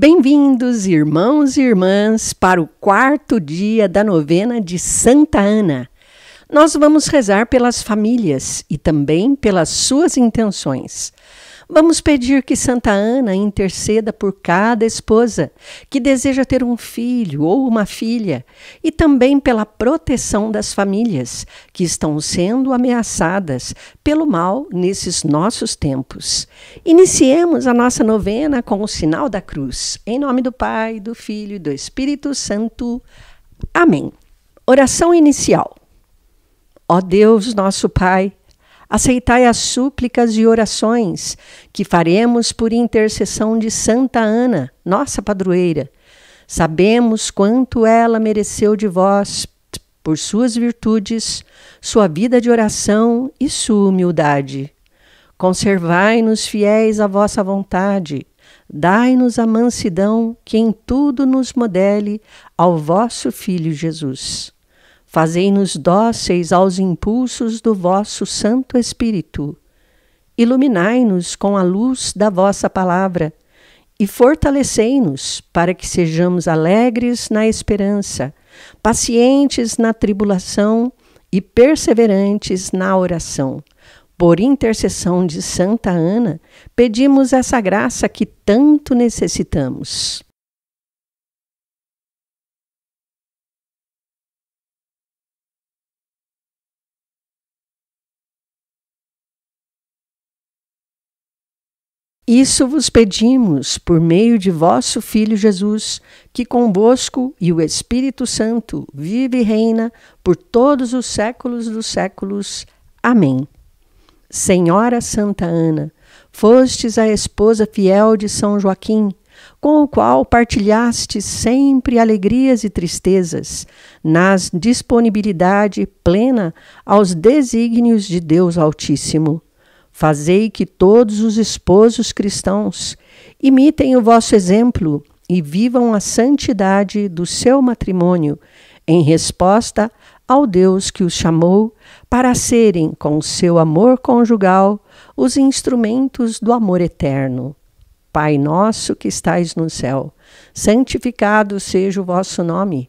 Bem-vindos, irmãos e irmãs, para o quarto dia da novena de Santa Ana. Nós vamos rezar pelas famílias e também pelas suas intenções. Vamos pedir que Santa Ana interceda por cada esposa que deseja ter um filho ou uma filha e também pela proteção das famílias que estão sendo ameaçadas pelo mal nesses nossos tempos. Iniciemos a nossa novena com o sinal da cruz. Em nome do Pai, do Filho e do Espírito Santo. Amém. Oração inicial. Ó Deus, nosso Pai, aceitai as súplicas e orações que faremos por intercessão de Santa Ana, nossa padroeira. Sabemos quanto ela mereceu de vós por suas virtudes, sua vida de oração e sua humildade. Conservai-nos fiéis à vossa vontade, dai-nos a mansidão que em tudo nos modele ao vosso Filho Jesus. Fazei-nos dóceis aos impulsos do vosso Santo Espírito. Iluminai-nos com a luz da vossa palavra e fortalecei-nos para que sejamos alegres na esperança, pacientes na tribulação e perseverantes na oração. Por intercessão de Santa Ana, pedimos essa graça que tanto necessitamos. Isso vos pedimos por meio de vosso Filho Jesus, que convosco e o Espírito Santo vive e reina por todos os séculos dos séculos. Amém. Senhora Santa Ana, fostes a esposa fiel de São Joaquim, com o qual partilhaste sempre alegrias e tristezas, nas disponibilidade plena aos desígnios de Deus Altíssimo. Fazei que todos os esposos cristãos imitem o vosso exemplo e vivam a santidade do seu matrimônio, em resposta ao Deus que os chamou para serem, com seu amor conjugal, os instrumentos do amor eterno. Pai nosso que estais no céu, santificado seja o vosso nome.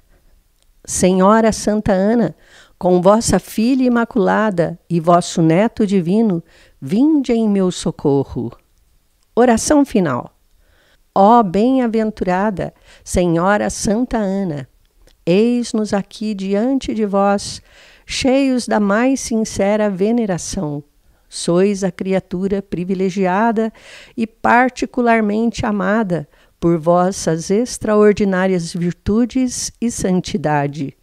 Senhora Santa Ana, com vossa filha imaculada e vosso neto divino, vinde em meu socorro. Oração final. Ó bem-aventurada Senhora Santa Ana, eis-nos aqui diante de vós, cheios da mais sincera veneração. Sois a criatura privilegiada e particularmente amada, por vossas extraordinárias virtudes e santidade.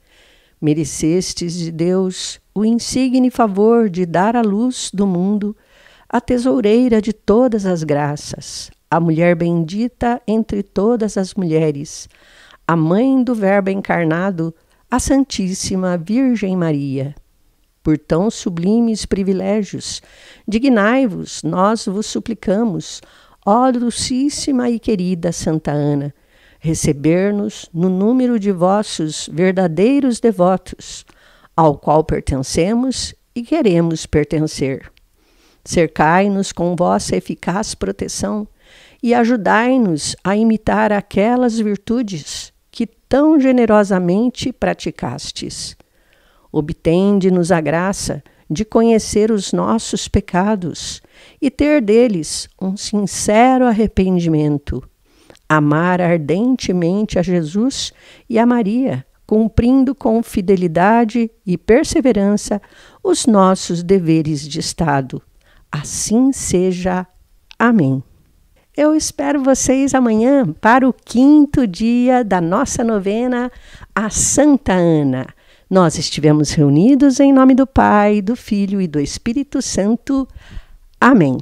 Merecestes de Deus o insigne favor de dar à luz do mundo a tesoureira de todas as graças, a mulher bendita entre todas as mulheres, a mãe do Verbo encarnado, a Santíssima Virgem Maria. Por tão sublimes privilégios, dignai-vos, nós vos suplicamos, Ó dulcíssima e querida Santa Ana, receber-nos no número de vossos verdadeiros devotos, ao qual pertencemos e queremos pertencer. Cercai-nos com vossa eficaz proteção e ajudai-nos a imitar aquelas virtudes que tão generosamente praticastes. Obtende-nos a graça de conhecer os nossos pecados e ter deles um sincero arrependimento, amar ardentemente a Jesus e a Maria, cumprindo com fidelidade e perseverança os nossos deveres de Estado. Assim seja. Amém. Eu espero vocês amanhã para o quinto dia da nossa novena a Santa Ana. Nós estivemos reunidos em nome do Pai, do Filho e do Espírito Santo. Amém.